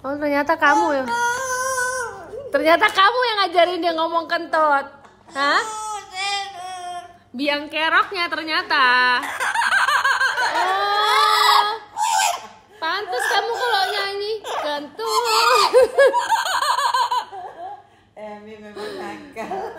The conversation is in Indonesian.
Oh ternyata kamu ya. Ternyata kamu yang ngajarin dia ngomong kentut. Hah? Biang keroknya ternyata. Oh. Pantes kamu kalau nyanyi kentut. Emi memang nakal.